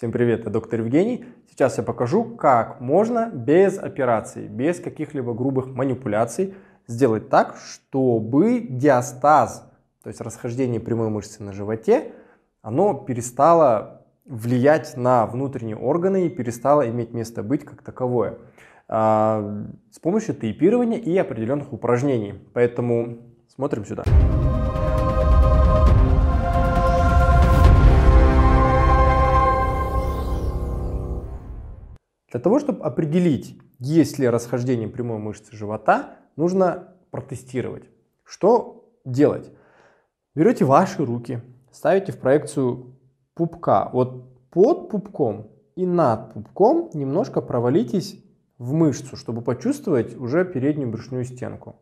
Всем привет, я доктор Евгений. Сейчас я покажу, как можно без операции, без каких-либо грубых манипуляций сделать так, чтобы диастаз, то есть расхождение прямой мышцы на животе, оно перестало влиять на внутренние органы и перестало иметь место быть как таковое а, с помощью тейпирования и определенных упражнений. Поэтому смотрим Сюда. Для того, чтобы определить, есть ли расхождение прямой мышцы живота, нужно протестировать. Что делать? Берете ваши руки, ставите в проекцию пупка. Вот под пупком и над пупком немножко провалитесь в мышцу, чтобы почувствовать уже переднюю брюшную стенку.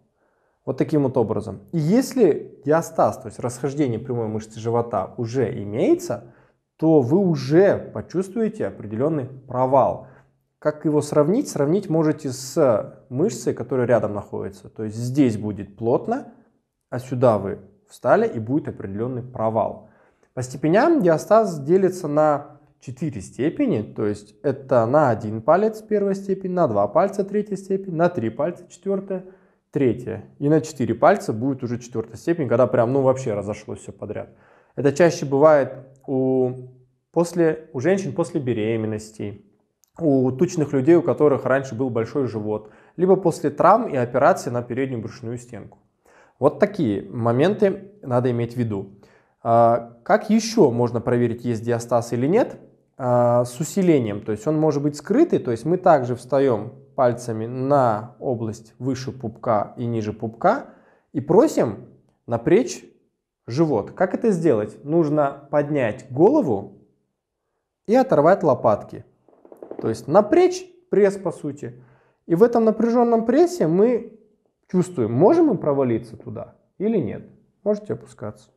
Вот таким вот образом. И если диастаз, то есть расхождение прямой мышцы живота уже имеется, то вы уже почувствуете определенный провал – как его сравнить? Сравнить можете с мышцей, которая рядом находится. То есть здесь будет плотно, а сюда вы встали и будет определенный провал. По степеням диастаз делится на 4 степени, то есть это на один палец первая степень, на два пальца третья степень, на три пальца четвертая, третья. И на 4 пальца будет уже четвертая степень, когда прям ну вообще разошлось все подряд. Это чаще бывает у, после, у женщин после беременности, у тучных людей, у которых раньше был большой живот, либо после травм и операции на переднюю брюшную стенку. Вот такие моменты надо иметь в виду. А, как еще можно проверить, есть диастаз или нет? А, с усилением, то есть он может быть скрытый, то есть мы также встаем пальцами на область выше пупка и ниже пупка и просим напрячь живот. Как это сделать? Нужно поднять голову и оторвать лопатки. То есть напрячь пресс, по сути. И в этом напряженном прессе мы чувствуем, можем мы провалиться туда или нет. Можете опускаться.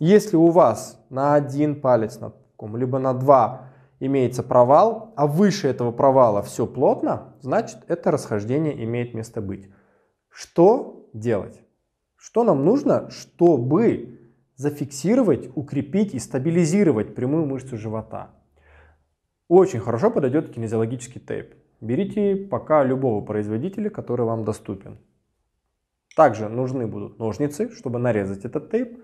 Если у вас на один палец, на ком, либо на два имеется провал, а выше этого провала все плотно, значит это расхождение имеет место быть. Что делать? Что нам нужно, чтобы зафиксировать, укрепить и стабилизировать прямую мышцу живота? Очень хорошо подойдет кинезиологический тейп. Берите пока любого производителя, который вам доступен. Также нужны будут ножницы, чтобы нарезать этот тейп,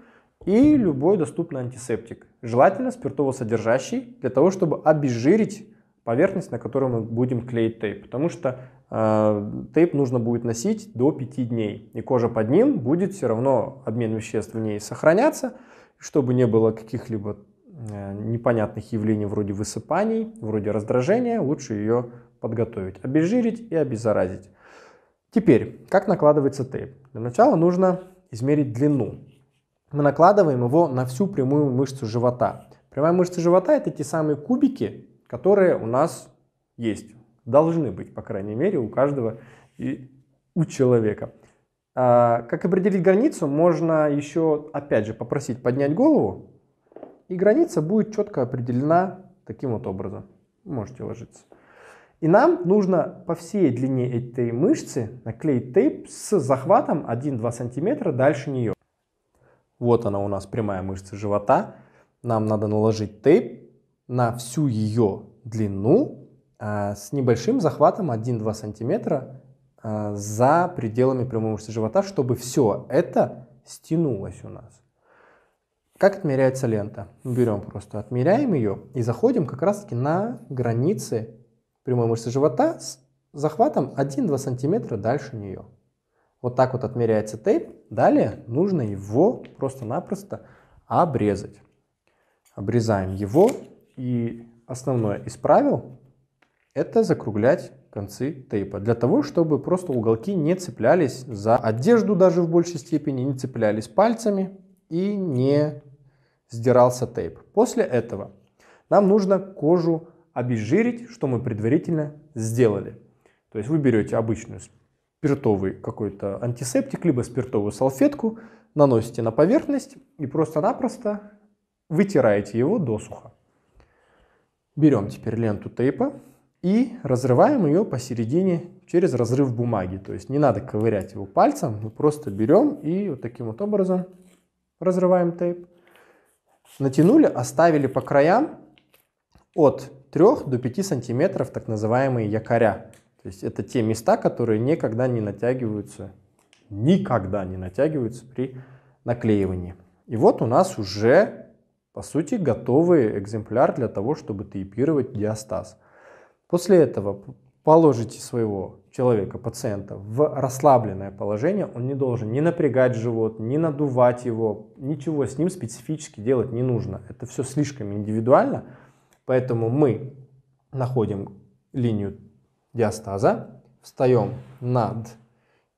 и любой доступный антисептик, желательно спиртовосодержащий, для того, чтобы обезжирить поверхность, на которую мы будем клеить тейп, потому что э, тейп нужно будет носить до 5 дней, и кожа под ним будет все равно обмен веществ в ней сохраняться, чтобы не было каких-либо Э, непонятных явлений вроде высыпаний, вроде раздражения, лучше ее подготовить, обезжирить и обеззаразить. Теперь, как накладывается тейп? Для начала нужно измерить длину. Мы накладываем его на всю прямую мышцу живота. Прямая мышца живота это те самые кубики, которые у нас есть. Должны быть, по крайней мере, у каждого и у человека. А, как определить границу, можно еще, опять же, попросить поднять голову, и граница будет четко определена таким вот образом. Можете ложиться. И нам нужно по всей длине этой мышцы наклеить тейп с захватом 1-2 см дальше нее. Вот она у нас прямая мышца живота. Нам надо наложить тейп на всю ее длину а, с небольшим захватом 1-2 см а, за пределами прямой мышцы живота, чтобы все это стянулось у нас. Как отмеряется лента? Ну, берем просто, отмеряем ее и заходим как раз таки на границы прямой мышцы живота с захватом 1-2 см дальше нее. Вот так вот отмеряется тейп. Далее нужно его просто-напросто обрезать. Обрезаем его и основное из правил это закруглять концы тейпа, для того, чтобы просто уголки не цеплялись за одежду даже в большей степени, не цеплялись пальцами и не сдирался тейп. После этого нам нужно кожу обезжирить, что мы предварительно сделали. То есть вы берете обычную спиртовый какой-то антисептик, либо спиртовую салфетку, наносите на поверхность и просто-напросто вытираете его досуха. Берем теперь ленту тейпа и разрываем ее посередине через разрыв бумаги. То есть не надо ковырять его пальцем, мы просто берем и вот таким вот образом разрываем тейп. Натянули, оставили по краям от 3 до 5 сантиметров так называемые якоря. То есть это те места, которые никогда не натягиваются, никогда не натягиваются при наклеивании. И вот у нас уже, по сути, готовый экземпляр для того, чтобы тейпировать диастаз. После этого положите своего человека, пациента, в расслабленное положение, он не должен ни напрягать живот, ни надувать его, ничего с ним специфически делать не нужно. Это все слишком индивидуально, поэтому мы находим линию диастаза, встаем над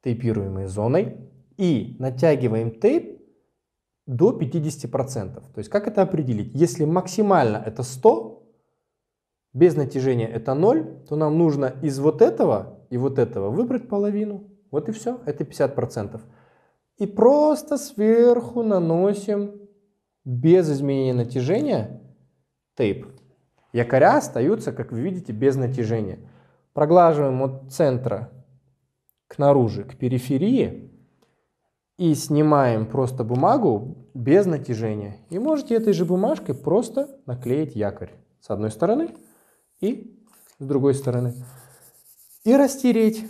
тейпируемой зоной и натягиваем тейп до 50%. То есть как это определить? Если максимально это 100, без натяжения это 0, то нам нужно из вот этого и вот этого выбрать половину. Вот и все, это 50%. И просто сверху наносим без изменения натяжения тейп. Якоря остаются, как вы видите, без натяжения. Проглаживаем от центра к наружу, к периферии. И снимаем просто бумагу без натяжения. И можете этой же бумажкой просто наклеить якорь. С одной стороны и с другой стороны. И растереть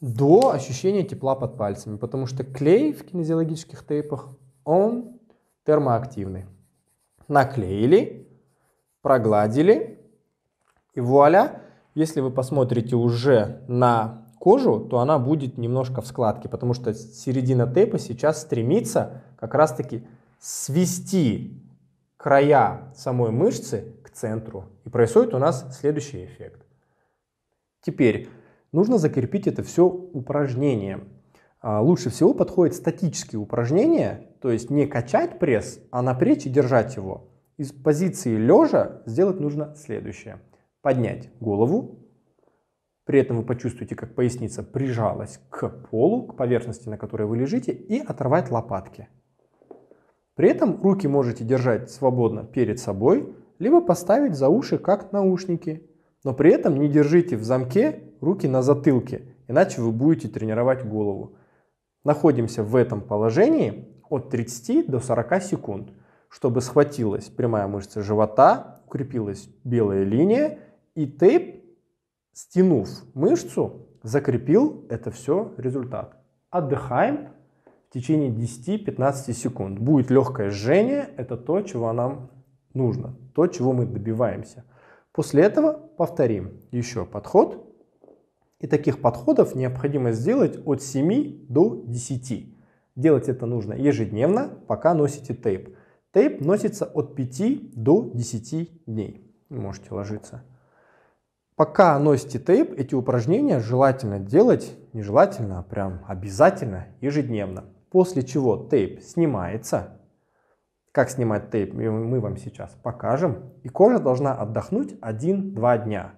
до ощущения тепла под пальцами, потому что клей в кинезиологических тейпах, он термоактивный. Наклеили, прогладили, и вуаля, если вы посмотрите уже на кожу, то она будет немножко в складке, потому что середина тейпа сейчас стремится как раз-таки свести края самой мышцы к центру. И происходит у нас следующий эффект. Теперь нужно закрепить это все упражнением. А, лучше всего подходят статические упражнения, то есть не качать пресс, а напрячь и держать его. Из позиции лежа сделать нужно следующее. Поднять голову, при этом вы почувствуете, как поясница прижалась к полу, к поверхности, на которой вы лежите, и оторвать лопатки. При этом руки можете держать свободно перед собой, либо поставить за уши как наушники. Но при этом не держите в замке руки на затылке, иначе вы будете тренировать голову. Находимся в этом положении от 30 до 40 секунд, чтобы схватилась прямая мышца живота, укрепилась белая линия и тейп, стянув мышцу, закрепил это все результат. Отдыхаем в течение 10-15 секунд. Будет легкое жжение, это то, чего нам нужно, то, чего мы добиваемся. После этого повторим еще подход. И таких подходов необходимо сделать от 7 до 10. Делать это нужно ежедневно, пока носите тейп. Тейп носится от 5 до 10 дней. Можете ложиться. Пока носите тейп, эти упражнения желательно делать, нежелательно, а прям обязательно ежедневно после чего тейп снимается. Как снимать тейп мы вам сейчас покажем. И кожа должна отдохнуть 1-2 дня.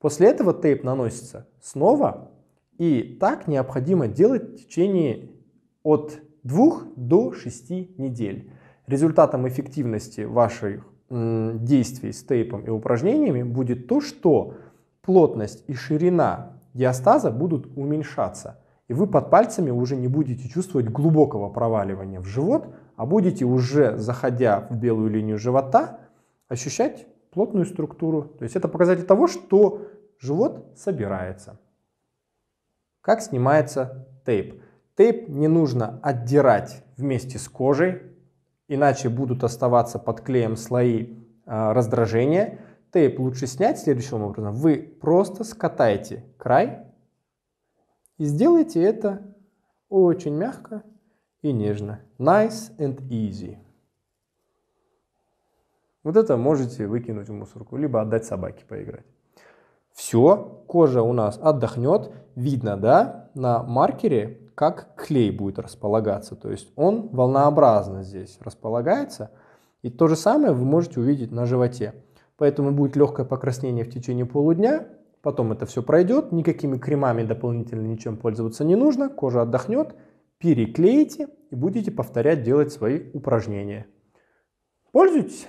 После этого тейп наносится снова. И так необходимо делать в течение от 2 до 6 недель. Результатом эффективности ваших действий с тейпом и упражнениями будет то, что плотность и ширина диастаза будут уменьшаться и вы под пальцами уже не будете чувствовать глубокого проваливания в живот, а будете уже, заходя в белую линию живота, ощущать плотную структуру. То есть это показатель того, что живот собирается. Как снимается тейп? Тейп не нужно отдирать вместе с кожей, иначе будут оставаться под клеем слои э, раздражения. Тейп лучше снять следующим образом. Вы просто скатаете край и сделайте это очень мягко и нежно. Nice and easy. Вот это можете выкинуть в мусорку, либо отдать собаке поиграть. Все, кожа у нас отдохнет. Видно, да, на маркере, как клей будет располагаться. То есть он волнообразно здесь располагается. И то же самое вы можете увидеть на животе. Поэтому будет легкое покраснение в течение полудня, Потом это все пройдет, никакими кремами дополнительно ничем пользоваться не нужно, кожа отдохнет, переклеите и будете повторять делать свои упражнения. Пользуйтесь!